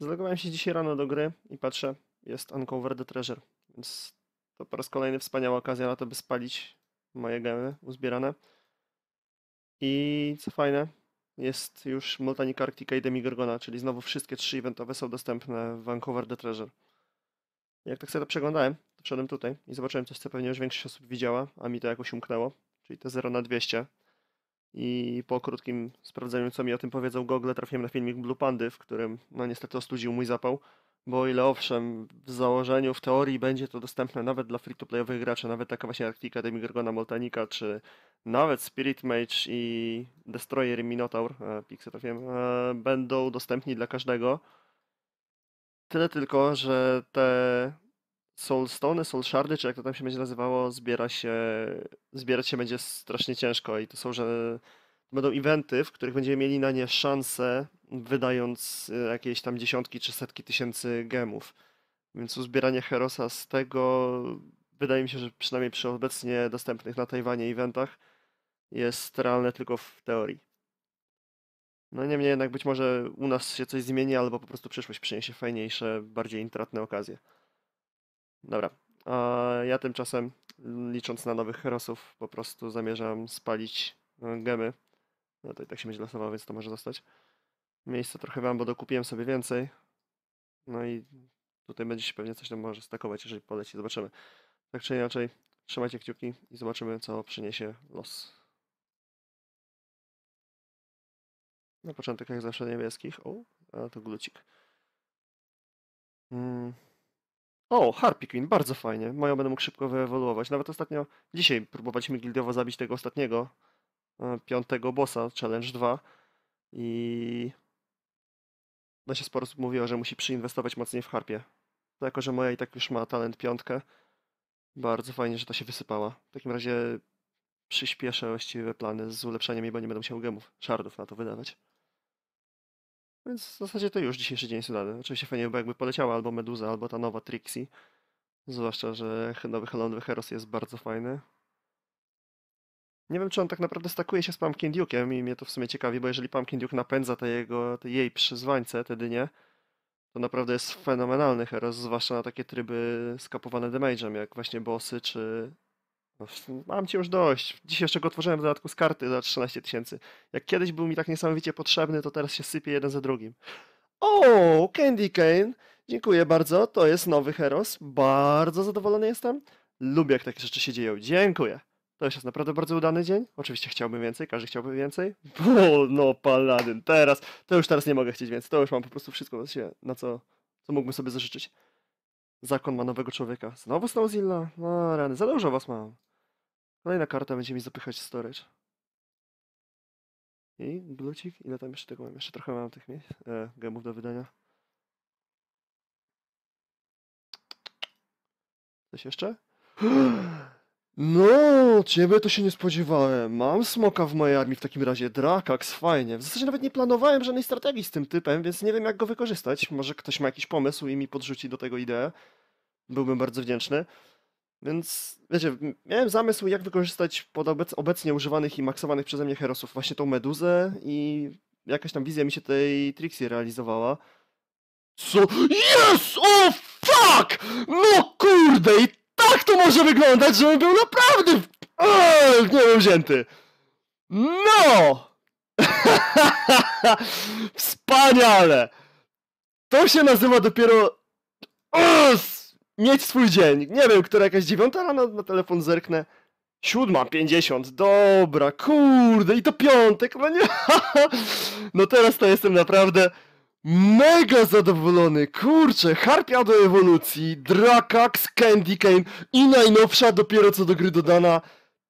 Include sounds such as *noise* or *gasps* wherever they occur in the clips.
Zalogowałem się dzisiaj rano do gry i patrzę, jest Uncover the Treasure, więc to po raz kolejny wspaniała okazja na to, by spalić moje gemy uzbierane. I co fajne, jest już Multanic Arctica i Demigorgona, czyli znowu wszystkie trzy eventowe są dostępne w Vancouver The Treasure. Jak tak sobie to przeglądałem, to wszedłem tutaj i zobaczyłem coś, co pewnie już większość osób widziała, a mi to jakoś umknęło, czyli te 0 na 200. I po krótkim sprawdzeniu, co mi o tym powiedzą Google, trafiłem na filmik Blue Pandy, w którym no niestety ostudził mój zapał. Bo o ile owszem, w założeniu, w teorii będzie to dostępne nawet dla free-to-playowych graczy, nawet taka właśnie Arktyka, Demigorgona, Moltanika, czy nawet Spirit Mage i Destroyer i Minotaur, e, Pixel trafiłem, e, będą dostępni dla każdego. Tyle tylko, że te Soulstone, Soul Shardy, czy jak to tam się będzie nazywało, zbiera się, zbierać się będzie strasznie ciężko i to są, że będą eventy, w których będziemy mieli na nie szansę, wydając e, jakieś tam dziesiątki czy setki tysięcy gemów. Więc uzbieranie Herosa z tego, wydaje mi się, że przynajmniej przy obecnie dostępnych na Tajwanie eventach, jest realne tylko w teorii. No niemniej jednak być może u nas się coś zmieni, albo po prostu przyszłość przyniesie fajniejsze, bardziej intratne okazje. Dobra. Ja tymczasem, licząc na nowych herosów, po prostu zamierzam spalić e, gemy. No to i tak się będzie losowało, więc to może zostać. Miejsca trochę wam, bo dokupiłem sobie więcej. No i tutaj będzie się pewnie coś tam może stakować, jeżeli poleci, zobaczymy. Tak czy inaczej, trzymajcie kciuki i zobaczymy, co przyniesie los. Na początek jak zawsze niebieskich. O, a to glucik. Mm. O, Harpy Queen, bardzo fajnie. Moją będę mógł szybko wyewoluować. Nawet ostatnio, dzisiaj próbowaliśmy gildowo zabić tego ostatniego, e, piątego bossa, Challenge 2 i no się sporo osób mówiło, że musi przyinwestować mocniej w Harpie. To jako, że moja i tak już ma talent piątkę, bardzo fajnie, że ta się wysypała. W takim razie przyspieszę właściwe plany z ulepszeniem i bo nie będę musiał gemów, szardów na to wydawać. Więc w zasadzie to już dzisiejszy dzień Sudany. Oczywiście fajnie by jakby poleciała albo Meduza, albo ta nowa Trixie. Zwłaszcza, że nowy Helon Heros jest bardzo fajny. Nie wiem, czy on tak naprawdę stakuje się z Pumpkin Duke'em i mnie to w sumie ciekawi, bo jeżeli Pumpkin Duke napędza te jego, te jej przyzwańce, te nie, to naprawdę jest fenomenalny heros, zwłaszcza na takie tryby skapowane damage'em, jak właśnie bossy czy no, mam ci już dość. Dziś jeszcze go otworzyłem w dodatku z karty za 13 tysięcy. Jak kiedyś był mi tak niesamowicie potrzebny, to teraz się sypie jeden za drugim. O, Candy Cane. Dziękuję bardzo. To jest nowy Heros. Bardzo zadowolony jestem. Lubię, jak takie rzeczy się dzieją. Dziękuję. To już jest naprawdę bardzo udany dzień. Oczywiście chciałbym więcej, każdy chciałby więcej. No paladyn, teraz. To już teraz nie mogę chcieć więcej. To już mam po prostu wszystko, na co, co mógłbym sobie zażyczyć. Zakon ma nowego człowieka. Znowu Snowzilla? No rany, za dużo was mam. Kolejna no karta będzie mi zapychać storage. I glucik, ile tam jeszcze tego mam? Jeszcze trochę mam tych miejsc, e, gemów do wydania. Coś jeszcze? *gasps* No, ciebie to się nie spodziewałem. Mam smoka w mojej armii w takim razie. Drakax, fajnie. W zasadzie nawet nie planowałem żadnej strategii z tym typem, więc nie wiem jak go wykorzystać. Może ktoś ma jakiś pomysł i mi podrzuci do tego ideę. Byłbym bardzo wdzięczny. Więc wiecie, miałem zamysł, jak wykorzystać pod obecnie używanych i maksowanych przeze mnie herosów właśnie tą meduzę i jakaś tam wizja mi się tej Trixie realizowała. Co? Yes! oh, fuck! No kurde! I tak to może wyglądać, żebym był naprawdę eee, nie wiem wzięty. No! *laughs* Wspaniale! To się nazywa dopiero... Eee, mieć swój dzień. Nie wiem, która jakaś dziewiąta rano na telefon zerknę. Siódma, pięćdziesiąt, dobra, kurde, i to piątek, no nie. *laughs* No teraz to jestem naprawdę mega zadowolony, kurczę, harpia do ewolucji, Drakax, Candy Cane i najnowsza dopiero co do gry dodana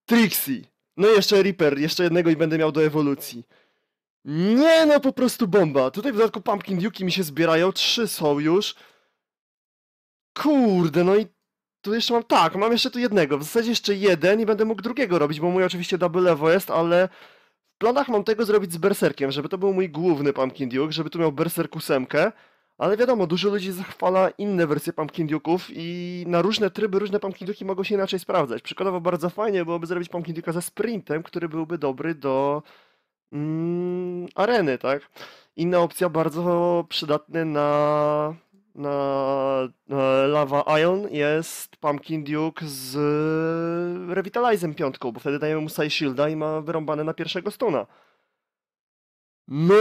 Trixie. No i jeszcze Reaper, jeszcze jednego i będę miał do ewolucji. Nie no, po prostu bomba. Tutaj w dodatku Pumpkin Duke mi się zbierają, trzy są już. Kurde, no i tu jeszcze mam, tak, mam jeszcze tu jednego, w zasadzie jeszcze jeden i będę mógł drugiego robić, bo mój oczywiście double lewo jest, ale w planach mam tego zrobić z berserkiem, żeby to był mój główny Pumpkin Duke, żeby tu miał berserk 8, ale wiadomo, dużo ludzi zachwala inne wersje Pumpkin Duke'ów i na różne tryby różne Pumpkin Duke'i mogą się inaczej sprawdzać. Przykładowo bardzo fajnie byłoby zrobić Pumpkin Duke'a ze sprintem, który byłby dobry do mm, areny, tak? Inna opcja bardzo przydatny na na Lava Ion jest Pumpkin Duke z Revitalizem piątką, bo wtedy dajemy mu side shielda i ma wyrąbane na pierwszego stuna. No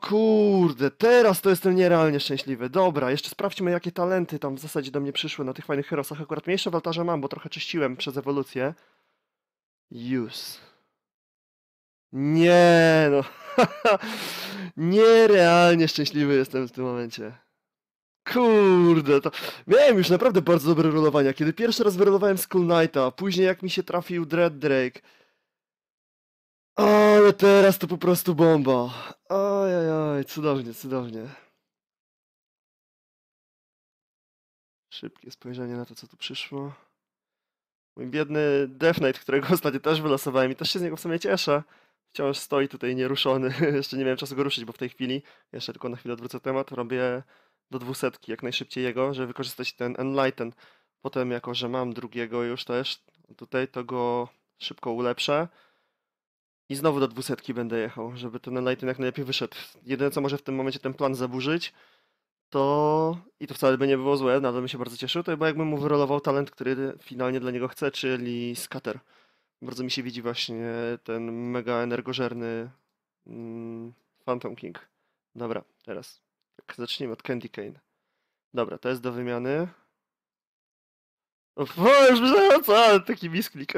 kurde, teraz to jestem nierealnie szczęśliwy. Dobra, jeszcze sprawdźmy jakie talenty tam w zasadzie do mnie przyszły na tych fajnych herosach. Akurat mniejsze waltarze mam, bo trochę czyściłem przez ewolucję. Use. Nie no. *laughs* Nierealnie szczęśliwy jestem w tym momencie. Kurde, to... Miałem już naprawdę bardzo dobre rolowania. Kiedy pierwszy raz wyrolowałem Skull Knighta, później jak mi się trafił Dread Drake. Ale teraz to po prostu bomba. Ajajaj, cudownie, cudownie. Szybkie spojrzenie na to, co tu przyszło. Mój biedny Death Knight, którego ostatnio też wylosowałem i też się z niego w sumie cieszę. Wciąż stoi tutaj nieruszony. *laughs* jeszcze nie miałem czasu go ruszyć, bo w tej chwili, jeszcze tylko na chwilę odwrócę temat, robię do 200 jak najszybciej jego, żeby wykorzystać ten Enlighten. Potem jako, że mam drugiego już też tutaj, to go szybko ulepszę. I znowu do 200 będę jechał, żeby ten Enlighten jak najlepiej wyszedł. Jedyne co może w tym momencie ten plan zaburzyć, to i to wcale by nie było złe, nadal no, bym się bardzo cieszył, to chyba jakbym mu wyrolował talent, który finalnie dla niego chce, czyli scatter. Bardzo mi się widzi właśnie ten mega energożerny mm, Phantom King. Dobra, teraz tak, zacznijmy od Candy Cane. Dobra, to jest do wymiany. O, już myślałem, co, ale taki misklik.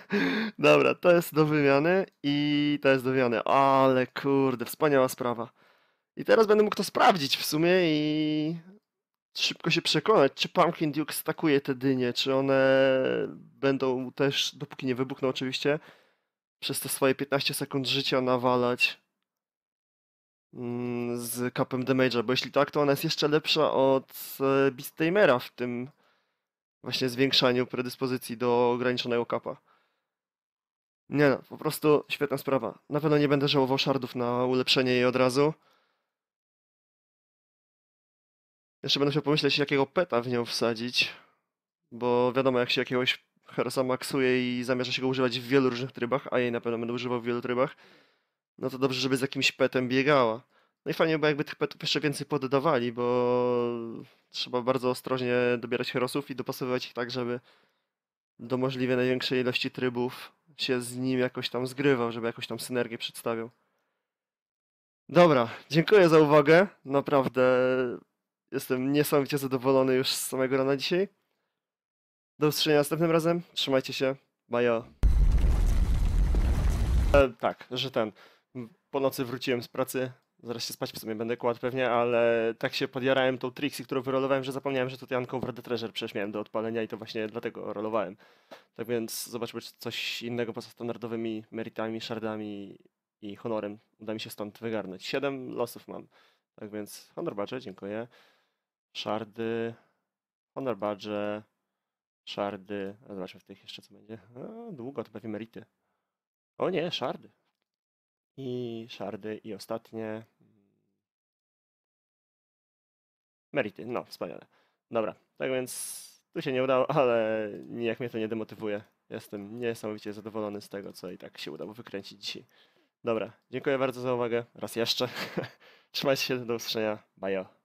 *laughs* Dobra, to jest do wymiany i to jest do wymiany. Ale kurde, wspaniała sprawa. I teraz będę mógł to sprawdzić w sumie i szybko się przekonać, czy Pumpkin Duke stakuje te dynie, czy one będą też, dopóki nie wybuchną oczywiście, przez te swoje 15 sekund życia nawalać Mm, z kapem damage'a, bo jeśli tak, to ona jest jeszcze lepsza od e, Beast w tym właśnie zwiększaniu predyspozycji do ograniczonego kapa. Nie no, po prostu świetna sprawa. Na pewno nie będę żałował shardów na ulepszenie jej od razu. Jeszcze będę musiał pomyśleć, jakiego peta w nią wsadzić, bo wiadomo, jak się jakiegoś Herosa maksuje i zamierza się go używać w wielu różnych trybach, a jej na pewno będę używał w wielu trybach, no to dobrze, żeby z jakimś petem biegała. No i fajnie, bo jakby tych petów jeszcze więcej poddawali, bo trzeba bardzo ostrożnie dobierać herosów i dopasowywać ich tak, żeby do możliwie największej ilości trybów się z nim jakoś tam zgrywał, żeby jakoś tam synergię przedstawiał. Dobra, dziękuję za uwagę. Naprawdę jestem niesamowicie zadowolony już z samego rana dzisiaj. Do usłyszenia następnym razem. Trzymajcie się. Bajo. E, tak, że ten po nocy wróciłem z pracy. Zaraz się spać w sumie będę kładł pewnie, ale tak się podjarałem tą Trixie, którą wyrolowałem, że zapomniałem, że tutaj Uncover the Treasure przecież miałem do odpalenia i to właśnie dlatego rolowałem. Tak więc zobaczmy, czy coś innego poza standardowymi meritami, shardami i honorem uda mi się stąd wygarnąć. Siedem losów mam. Tak więc honor badge, dziękuję. Shardy, honor badge, shardy. A zobaczmy w tych jeszcze co będzie. A, długo to pewnie merity. O nie, shardy i szardy i ostatnie merity. No, wspaniale. Dobra, tak więc tu się nie udało, *laughs* ale nijak mnie to nie demotywuje. Jestem niesamowicie zadowolony z tego, co i tak się udało wykręcić dzisiaj. Dobra, dziękuję bardzo za uwagę. Raz jeszcze. *laughs* Trzymajcie się, do usłyszenia. Bajo.